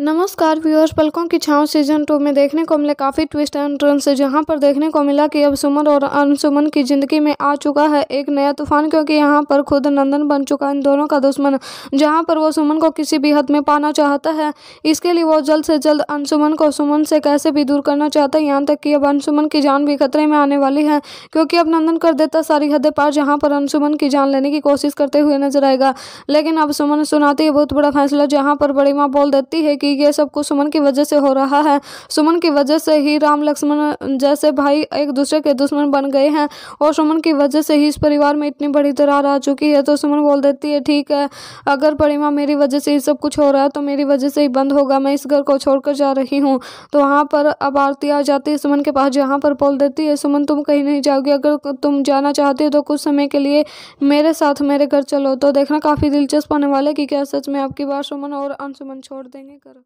नमस्कार व्यूअर्स पलकों की छांव सीजन टू में देखने को मिले काफ़ी ट्विस्ट एंड टर्न्स जहां पर देखने को मिला कि अब सुमन और अनसुमन की जिंदगी में आ चुका है एक नया तूफान क्योंकि यहां पर खुद नंदन बन चुका है इन दोनों का दुश्मन जहां पर वो सुमन को किसी भी हद में पाना चाहता है इसके लिए वो जल्द से जल्द अनसुमन को सुमन से कैसे भी दूर करना चाहता है यहाँ तक कि अब अनसुमन की जान भी खतरे में आने वाली है क्योंकि अब नंदन कर देता सारी हदें पार जहाँ पर अनसुमन की जान लेने की कोशिश करते हुए नजर आएगा लेकिन अब सुमन सुनाती है बहुत बड़ा फैसला जहाँ पर बड़ी माँ बोल देती है कि कि यह सब कुछ सुमन की वजह से हो रहा है सुमन की वजह से ही राम लक्ष्मण जैसे भाई एक दूसरे के दुश्मन बन गए हैं और सुमन की वजह से ही इस परिवार में इतनी बड़ी दरार आ चुकी है तो सुमन बोल देती है ठीक है अगर परिमा मेरी वजह से ही सब कुछ हो रहा है तो मेरी वजह से ही बंद होगा मैं इस घर को छोड़कर जा रही हूँ तो वहाँ पर अब आरती आ जाती है सुमन के पास जहाँ पर बोल देती है सुमन तुम कहीं नहीं जाओगी अगर तुम जाना चाहती हो तो कुछ समय के लिए मेरे साथ मेरे घर चलो तो देखना काफ़ी दिलचस्प होने वाला है कि क्या सच में आपकी बार सुमन और अनसुमन छोड़ देंगे कर